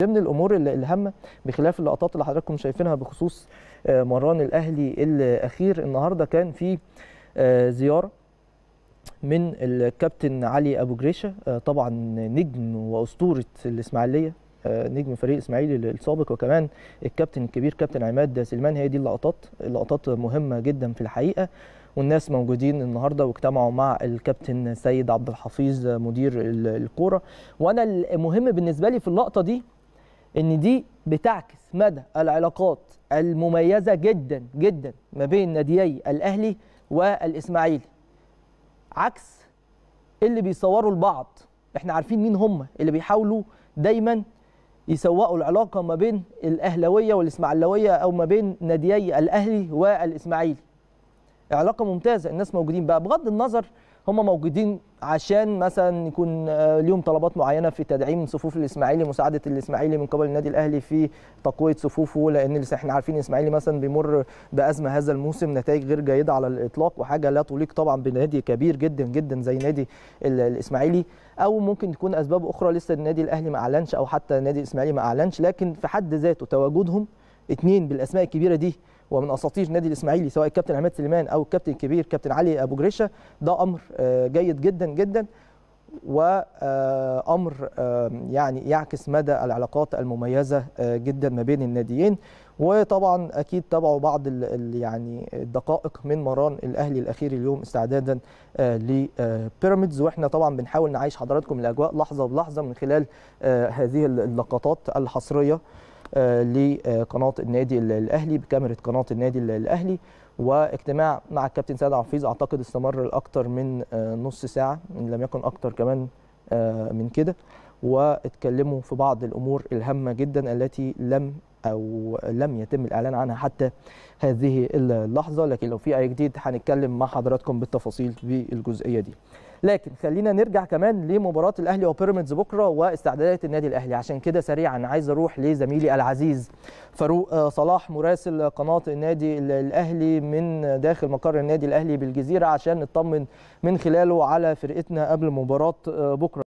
ضمن الامور الهامه بخلاف اللقطات اللي حضراتكم شايفينها بخصوص آه، مران الاهلي الاخير النهارده كان في آه، زياره من الكابتن علي ابو جريشه آه، طبعا نجم واسطوره الاسماعيليه نجم فريق الاسماعيلي السابق وكمان الكابتن الكبير كابتن عماد سليمان هي دي اللقطات اللقطات مهمه جدا في الحقيقه والناس موجودين النهارده واجتمعوا مع الكابتن سيد عبد الحفيظ مدير الكوره وانا المهم بالنسبه لي في اللقطه دي ان دي بتعكس مدى العلاقات المميزه جدا جدا ما بين ناديي الاهلي والاسماعيلي عكس اللي بيصوروا البعض احنا عارفين مين هم اللي بيحاولوا دايما يسوقوا العلاقه ما بين الاهلاويه والاسماعيلاويه او ما بين ناديي الاهلي والاسماعيلي علاقه ممتازه الناس موجودين بقى بغض النظر هم موجودين عشان مثلا يكون آه، ليهم طلبات معينه في تدعيم صفوف الاسماعيلي مساعده الاسماعيلي من قبل النادي الاهلي في تقويه صفوفه لان احنا عارفين الاسماعيلي مثلا بيمر بازمه هذا الموسم نتائج غير جيده على الاطلاق وحاجه لا تليق طبعا بنادي كبير جدا جدا زي نادي الاسماعيلي او ممكن تكون اسباب اخرى لسه النادي الاهلي ما اعلنش او حتى نادي الاسماعيلي ما اعلنش لكن في حد ذاته تواجدهم اثنين بالاسماء الكبيره دي ومن اساطير نادي الاسماعيلي سواء الكابتن عماد سليمان او الكابتن الكبير كابتن علي ابو جريشه ده امر آه، جيد جدا جدا وامر آه، آه، يعني يعكس مدى العلاقات المميزه جدا ما بين الناديين وطبعا اكيد تابعوا بعض يعني الدقائق من مران الاهلي الاخير اليوم استعدادا لبيراميدز واحنا طبعا بنحاول نعيش حضراتكم الاجواء لحظه بلحظه من خلال هذه اللقطات الحصريه لقناه آه، النادي الاهلي بكاميرا قناه النادي الاهلي واجتماع مع الكابتن سيد عفيز اعتقد استمر لاكثر من آه، نص ساعه ان لم يكن اكثر كمان آه، من كده واتكلموا في بعض الامور الهامه جدا التي لم او لم يتم الاعلان عنها حتى هذه اللحظه لكن لو في اي جديد هنتكلم مع حضراتكم بالتفاصيل في الجزئيه دي لكن خلينا نرجع كمان لمباراه الاهلي وبيراميدز بكره واستعدادات النادي الاهلي عشان كده سريعا عايز اروح لزميلي العزيز فاروق آه، صلاح مراسل قناه النادي الاهلي من داخل مقر النادي الاهلي بالجزيره عشان نطمن من خلاله على فرقتنا قبل مباراه آه، بكره